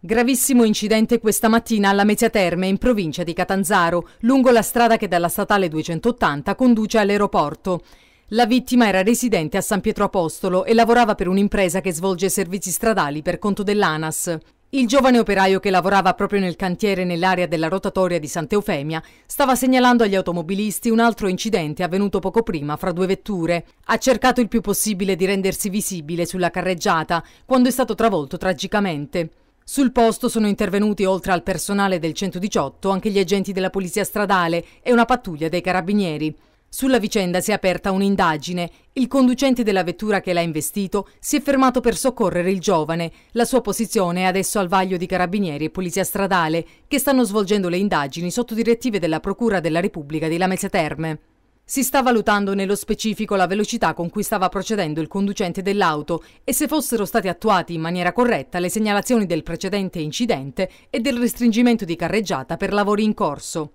Gravissimo incidente questa mattina alla Mezia Terme in provincia di Catanzaro, lungo la strada che dalla statale 280 conduce all'aeroporto. La vittima era residente a San Pietro Apostolo e lavorava per un'impresa che svolge servizi stradali per conto dell'ANAS. Il giovane operaio che lavorava proprio nel cantiere nell'area della rotatoria di Sant'Eufemia stava segnalando agli automobilisti un altro incidente avvenuto poco prima fra due vetture. Ha cercato il più possibile di rendersi visibile sulla carreggiata quando è stato travolto tragicamente. Sul posto sono intervenuti, oltre al personale del 118, anche gli agenti della Polizia Stradale e una pattuglia dei Carabinieri. Sulla vicenda si è aperta un'indagine. Il conducente della vettura che l'ha investito si è fermato per soccorrere il giovane. La sua posizione è adesso al vaglio di carabinieri e polizia stradale, che stanno svolgendo le indagini sotto direttive della Procura della Repubblica di Lamezia Terme. Si sta valutando nello specifico la velocità con cui stava procedendo il conducente dell'auto e se fossero state attuate in maniera corretta le segnalazioni del precedente incidente e del restringimento di carreggiata per lavori in corso.